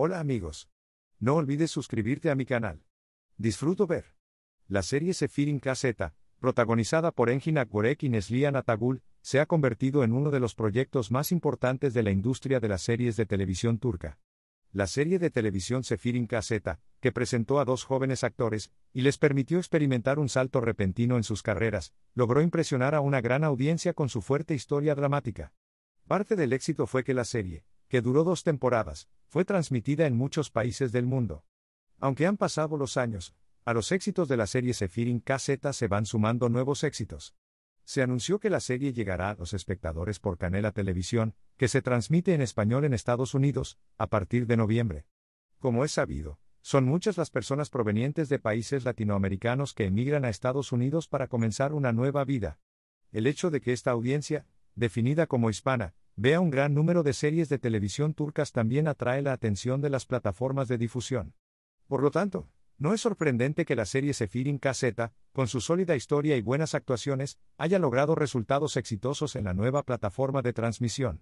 Hola amigos. No olvides suscribirte a mi canal. Disfruto ver. La serie Sefirin KZ, protagonizada por Engin Akborek y Neslihan Atagul, se ha convertido en uno de los proyectos más importantes de la industria de las series de televisión turca. La serie de televisión Sefirin KZ, que presentó a dos jóvenes actores, y les permitió experimentar un salto repentino en sus carreras, logró impresionar a una gran audiencia con su fuerte historia dramática. Parte del éxito fue que la serie, que duró dos temporadas, fue transmitida en muchos países del mundo. Aunque han pasado los años, a los éxitos de la serie Sefirin KZ se van sumando nuevos éxitos. Se anunció que la serie llegará a los espectadores por Canela Televisión, que se transmite en español en Estados Unidos, a partir de noviembre. Como es sabido, son muchas las personas provenientes de países latinoamericanos que emigran a Estados Unidos para comenzar una nueva vida. El hecho de que esta audiencia, definida como hispana, Vea un gran número de series de televisión turcas también atrae la atención de las plataformas de difusión. Por lo tanto, no es sorprendente que la serie Sefirin KZ, con su sólida historia y buenas actuaciones, haya logrado resultados exitosos en la nueva plataforma de transmisión.